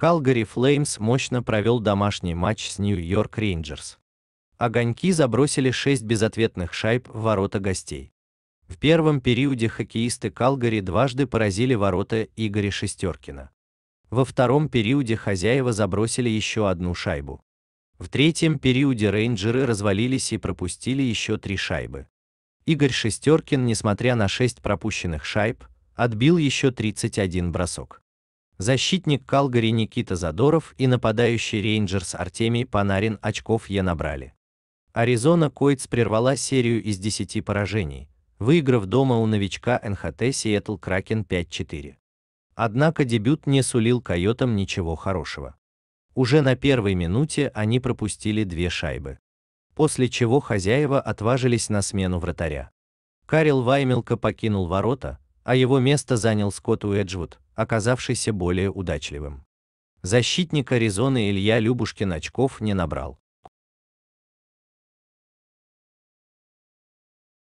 Калгари Флеймс мощно провел домашний матч с Нью-Йорк Рейнджерс. Огоньки забросили шесть безответных шайб в ворота гостей. В первом периоде хоккеисты Калгари дважды поразили ворота Игоря Шестеркина. Во втором периоде хозяева забросили еще одну шайбу. В третьем периоде рейнджеры развалились и пропустили еще три шайбы. Игорь Шестеркин, несмотря на шесть пропущенных шайб, отбил еще 31 бросок защитник Калгари Никита Задоров и нападающий Рейнджерс Артемий Панарин очков Е набрали. Аризона Койтс прервала серию из 10 поражений, выиграв дома у новичка НХТ Сиэтл Кракен 5-4. Однако дебют не сулил койотам ничего хорошего. Уже на первой минуте они пропустили две шайбы. После чего хозяева отважились на смену вратаря. Карел Ваймелко покинул ворота, а его место занял Скотт Уэджвуд, оказавшийся более удачливым. Защитника Аризоны Илья Любушкин очков не набрал.